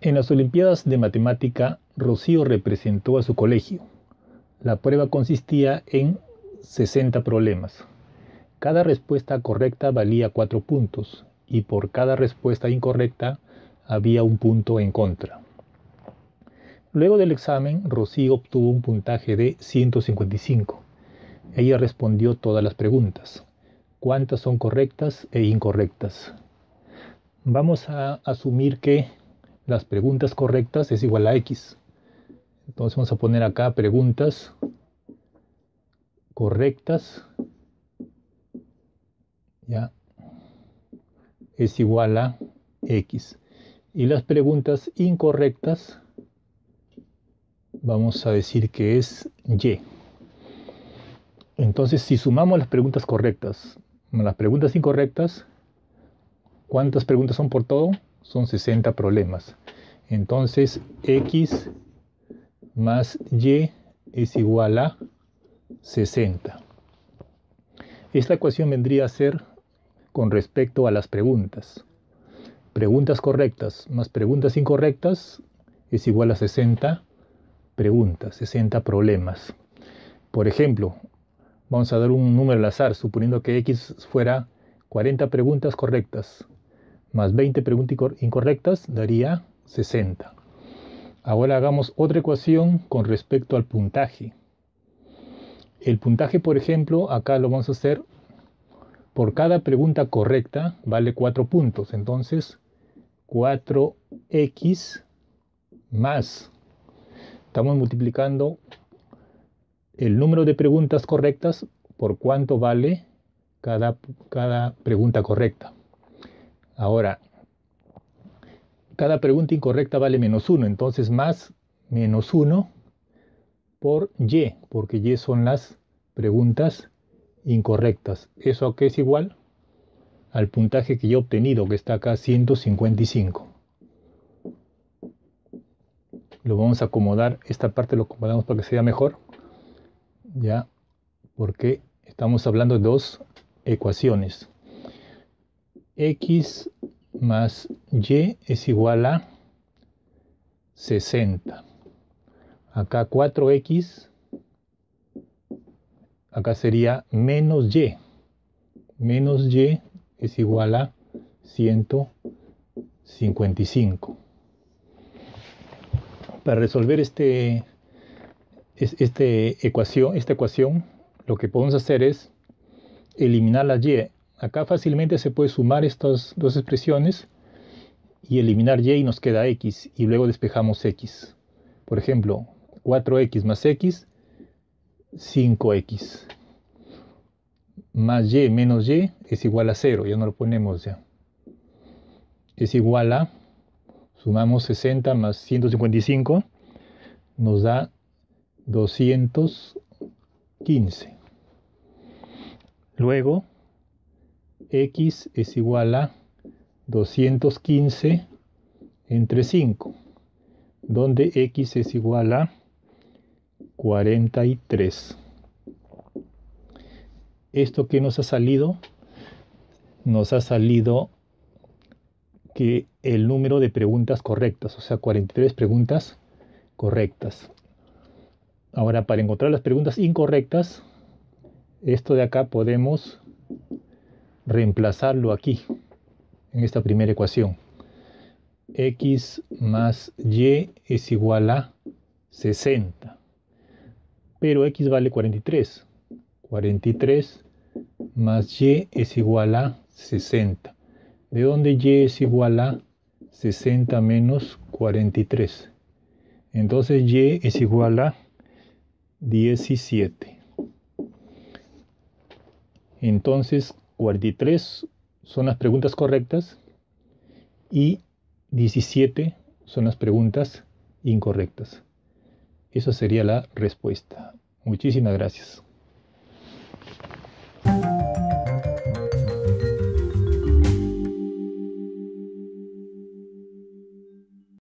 En las Olimpiadas de Matemática, Rocío representó a su colegio. La prueba consistía en 60 problemas. Cada respuesta correcta valía 4 puntos y por cada respuesta incorrecta había un punto en contra. Luego del examen, Rocío obtuvo un puntaje de 155. Ella respondió todas las preguntas. ¿Cuántas son correctas e incorrectas? Vamos a asumir que las preguntas correctas es igual a X. Entonces vamos a poner acá preguntas correctas. Ya. Es igual a X. Y las preguntas incorrectas vamos a decir que es Y. Entonces, si sumamos las preguntas correctas las preguntas incorrectas, ¿cuántas preguntas son por todo? Son 60 problemas. Entonces x más y es igual a 60. Esta ecuación vendría a ser con respecto a las preguntas. Preguntas correctas más preguntas incorrectas es igual a 60 preguntas, 60 problemas. Por ejemplo, vamos a dar un número al azar, suponiendo que X fuera 40 preguntas correctas más 20 preguntas incorrectas, daría 60. Ahora hagamos otra ecuación con respecto al puntaje. El puntaje, por ejemplo, acá lo vamos a hacer por cada pregunta correcta, vale 4 puntos. Entonces, 4x más. Estamos multiplicando el número de preguntas correctas por cuánto vale cada, cada pregunta correcta. Ahora, cada pregunta incorrecta vale menos 1. entonces más menos 1 por y, porque y son las preguntas incorrectas. ¿Eso a qué es igual? Al puntaje que yo he obtenido, que está acá 155. Lo vamos a acomodar, esta parte lo acomodamos para que sea mejor. Ya, porque estamos hablando de dos ecuaciones. X más y es igual a 60. Acá 4x, acá sería menos y. Menos y es igual a 155. Para resolver este, este, ecuación, esta ecuación, lo que podemos hacer es eliminar la y. Acá fácilmente se puede sumar estas dos expresiones y eliminar y nos queda x y luego despejamos x. Por ejemplo, 4x más x, 5x. Más y menos y es igual a 0, ya no lo ponemos ya. Es igual a, sumamos 60 más 155, nos da 215. Luego, x es igual a 215 entre 5, donde x es igual a 43. ¿Esto que nos ha salido? Nos ha salido que el número de preguntas correctas, o sea, 43 preguntas correctas. Ahora, para encontrar las preguntas incorrectas, esto de acá podemos reemplazarlo aquí en esta primera ecuación. X más Y es igual a 60. Pero X vale 43. 43 más Y es igual a 60. ¿De dónde Y es igual a 60 menos 43? Entonces Y es igual a 17. Entonces 43 son las preguntas correctas y 17 son las preguntas incorrectas. Esa sería la respuesta. Muchísimas gracias.